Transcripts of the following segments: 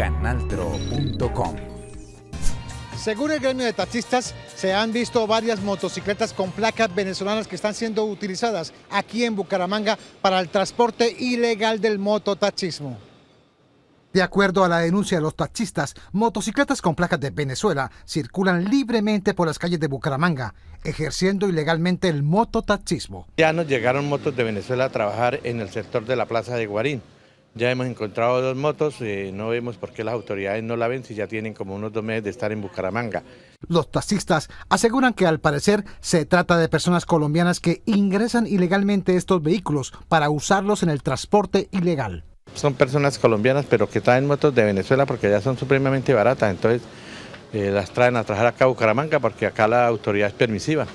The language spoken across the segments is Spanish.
canaltro.com. Según el gremio de taxistas, se han visto varias motocicletas con placas venezolanas que están siendo utilizadas aquí en Bucaramanga para el transporte ilegal del mototaxismo. De acuerdo a la denuncia de los taxistas, motocicletas con placas de Venezuela circulan libremente por las calles de Bucaramanga, ejerciendo ilegalmente el mototaxismo. Ya nos llegaron motos de Venezuela a trabajar en el sector de la Plaza de Guarín. Ya hemos encontrado dos motos, eh, no vemos por qué las autoridades no la ven si ya tienen como unos dos meses de estar en Bucaramanga. Los taxistas aseguran que al parecer se trata de personas colombianas que ingresan ilegalmente estos vehículos para usarlos en el transporte ilegal. Son personas colombianas pero que traen motos de Venezuela porque ya son supremamente baratas, entonces eh, las traen a trabajar acá a Bucaramanga porque acá la autoridad es permisiva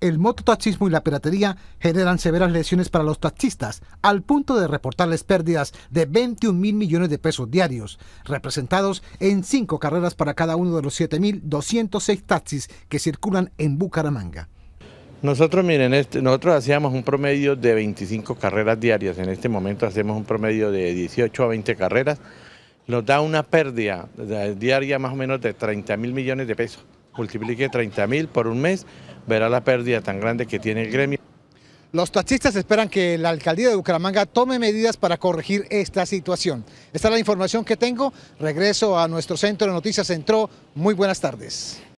el mototaxismo y la piratería generan severas lesiones para los taxistas, al punto de reportarles pérdidas de 21 mil millones de pesos diarios, representados en cinco carreras para cada uno de los 7.206 taxis que circulan en Bucaramanga. Nosotros, miren, este, nosotros hacíamos un promedio de 25 carreras diarias, en este momento hacemos un promedio de 18 a 20 carreras, nos da una pérdida diaria más o menos de 30 mil millones de pesos multiplique 30 mil por un mes, verá la pérdida tan grande que tiene el gremio. Los taxistas esperan que la alcaldía de Bucaramanga tome medidas para corregir esta situación. Esta es la información que tengo. Regreso a nuestro centro de noticias Centro. Muy buenas tardes.